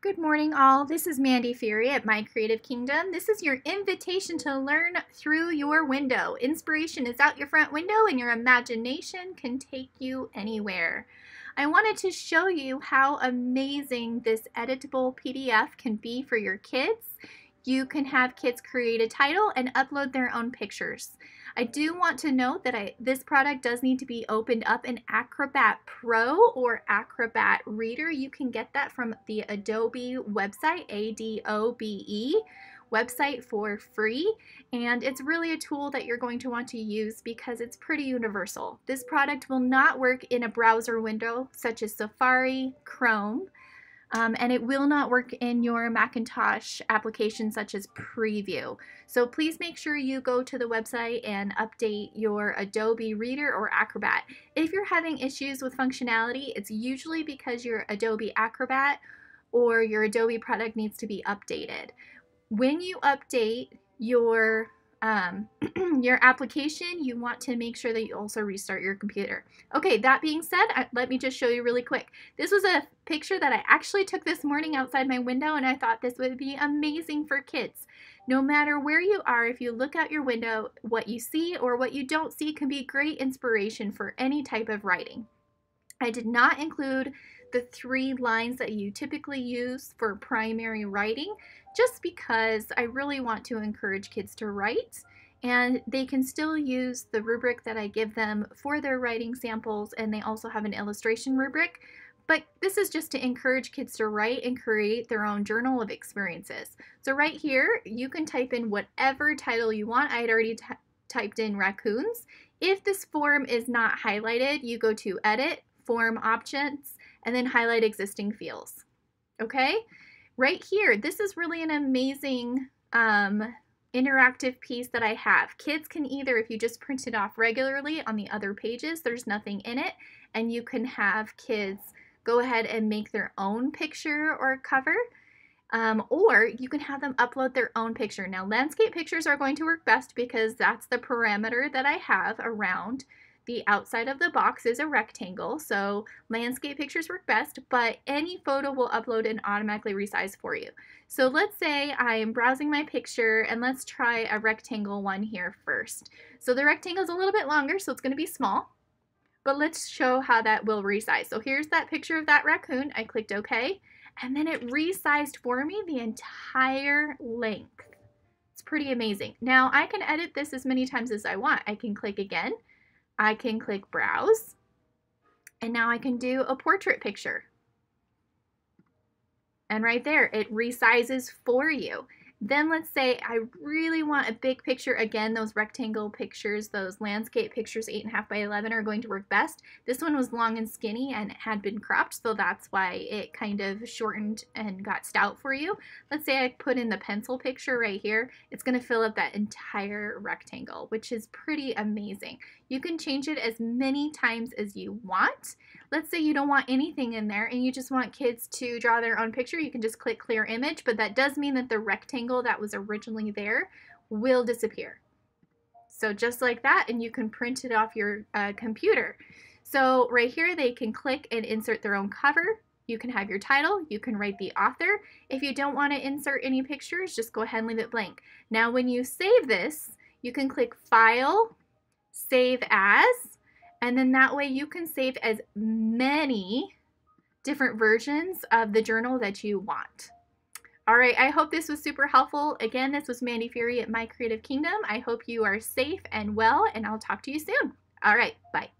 Good morning, all. This is Mandy Fury at My Creative Kingdom. This is your invitation to learn through your window. Inspiration is out your front window, and your imagination can take you anywhere. I wanted to show you how amazing this editable PDF can be for your kids. You can have kids create a title and upload their own pictures. I do want to note that I this product does need to be opened up in Acrobat Pro or Acrobat Reader. You can get that from the Adobe website, A-D-O-B-E website for free and it's really a tool that you're going to want to use because it's pretty universal. This product will not work in a browser window such as Safari, Chrome, um, and it will not work in your Macintosh application such as Preview. So please make sure you go to the website and update your Adobe Reader or Acrobat. If you're having issues with functionality, it's usually because your Adobe Acrobat or your Adobe product needs to be updated. When you update your um, your application, you want to make sure that you also restart your computer. Okay, that being said, I, let me just show you really quick. This was a picture that I actually took this morning outside my window and I thought this would be amazing for kids. No matter where you are, if you look out your window, what you see or what you don't see can be great inspiration for any type of writing. I did not include the three lines that you typically use for primary writing just because I really want to encourage kids to write and they can still use the rubric that I give them for their writing samples and they also have an illustration rubric but this is just to encourage kids to write and create their own journal of experiences. So right here, you can type in whatever title you want. I had already typed in raccoons. If this form is not highlighted, you go to edit, form options, and then highlight existing fields. Okay, right here, this is really an amazing um, interactive piece that I have. Kids can either, if you just print it off regularly on the other pages, there's nothing in it, and you can have kids go ahead and make their own picture or cover, um, or you can have them upload their own picture. Now, landscape pictures are going to work best because that's the parameter that I have around the outside of the box is a rectangle, so landscape pictures work best, but any photo will upload and automatically resize for you. So let's say I am browsing my picture and let's try a rectangle one here first. So the rectangle is a little bit longer, so it's going to be small, but let's show how that will resize. So here's that picture of that raccoon. I clicked OK, and then it resized for me the entire length. It's pretty amazing. Now I can edit this as many times as I want. I can click again I can click browse and now I can do a portrait picture. And right there, it resizes for you. Then let's say I really want a big picture. Again, those rectangle pictures, those landscape pictures, 8.5 by 11 are going to work best. This one was long and skinny and it had been cropped, so that's why it kind of shortened and got stout for you. Let's say I put in the pencil picture right here. It's going to fill up that entire rectangle, which is pretty amazing. You can change it as many times as you want. Let's say you don't want anything in there and you just want kids to draw their own picture. You can just click clear image, but that does mean that the rectangle that was originally there will disappear. So just like that, and you can print it off your uh, computer. So right here, they can click and insert their own cover. You can have your title, you can write the author. If you don't want to insert any pictures, just go ahead and leave it blank. Now when you save this, you can click File, Save As, and then that way you can save as many different versions of the journal that you want. All right, I hope this was super helpful. Again, this was Mandy Fury at My Creative Kingdom. I hope you are safe and well, and I'll talk to you soon. All right, bye.